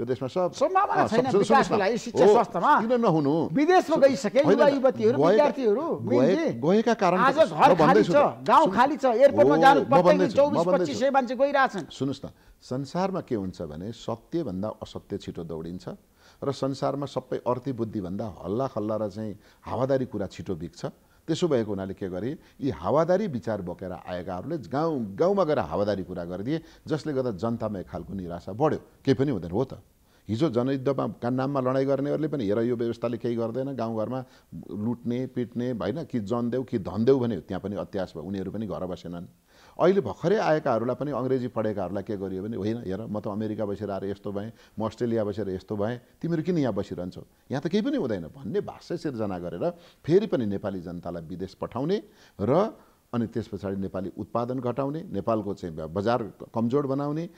विदेशमा देशमा सब सम्भावना छैन विकासको लागि शिक्षा स्वास्थ्यमा किन नहुनु विदेशमा गइसके युवा युवतीहरू विद्यार्थीहरू गएका कारण आज घर खाली छ गाउँ खाली छ एयरपोर्टमा जानु पर्दैन चौबिस पच्चिस सय मान्छे गइरहेछन् सुन्नुहोस् न संसारमा के हुन्छ भने सत्यभन्दा असत्य छिटो दौडिन्छ र संसारमा सबै अर्थी बुद्धिभन्दा हल्ला खल्ला र चाहिँ हावादारी कुरा छिटो बिग्छ त्यसो भएको हुनाले के गरे यी हावादारी विचार बोकेर आएकाहरूले गाउँ गाउँमा गएर हावादारी कुरा गरिदिए जसले गर्दा जनतामा एक खालको निराशा बढ्यो केही पनि हुँदैन हो त हिजो जनयुद्धमा का नाममा लडाइँ गर्नेहरूले पनि हेर यो व्यवस्थाले केही गर्दैन गाउँघरमा लुट्ने पिट्ने होइन कि जनदेऊ कि धनदेऊ भन्यो त्यहाँ पनि अत्यास भयो उनीहरू पनि घर बसेनन् अहिले भर्खरै आएकाहरूलाई पनि अङ्ग्रेजी पढेकाहरूलाई के गरियो भने होइन हेर म त अमेरिका बसेर आएर यस्तो भएँ म अस्ट्रेलिया बसेर यस्तो भएँ तिमीहरू किन यहाँ बसिरहन्छौ यहाँ त केही पनि हुँदैन भन्ने भाषा सिर्जना गरेर फेरि पनि नेपाली जनतालाई विदेश पठाउने र अनि त्यस पछाडि नेपाली उत्पादन घटाउने नेपालको चाहिँ बजार कमजोर बनाउने